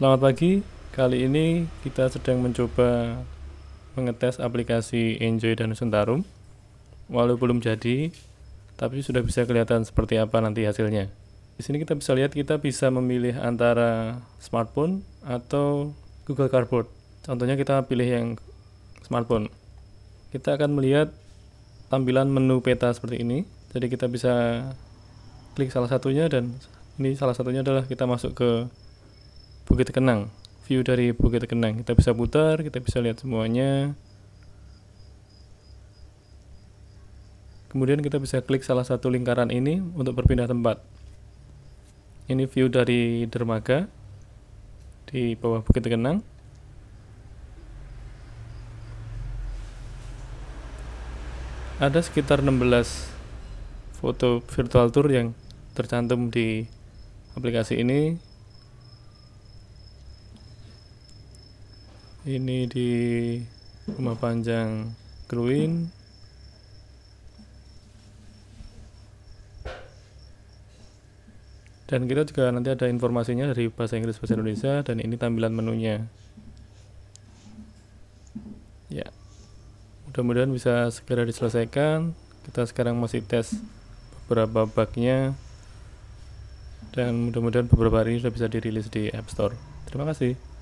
Selamat pagi, kali ini kita sedang mencoba mengetes aplikasi Enjoy dan Sentarum. Walau belum jadi, tapi sudah bisa kelihatan seperti apa nanti hasilnya. Di sini kita bisa lihat kita bisa memilih antara smartphone atau Google Cardboard. Contohnya kita pilih yang smartphone. Kita akan melihat tampilan menu peta seperti ini. Jadi kita bisa klik salah satunya dan ini salah satunya adalah kita masuk ke Bukit Kenang view dari Bukit Kenang kita bisa putar kita bisa lihat semuanya kemudian kita bisa klik salah satu lingkaran ini untuk berpindah tempat ini view dari dermaga di bawah Bukit Kenang ada sekitar 16 foto virtual tour yang tercantum di aplikasi ini ini di rumah panjang Kruin dan kita juga nanti ada informasinya dari bahasa Inggris bahasa Indonesia dan ini tampilan menunya ya mudah-mudahan bisa segera diselesaikan kita sekarang masih tes beberapa bugnya dan mudah-mudahan beberapa hari ini sudah bisa dirilis di App Store terima kasih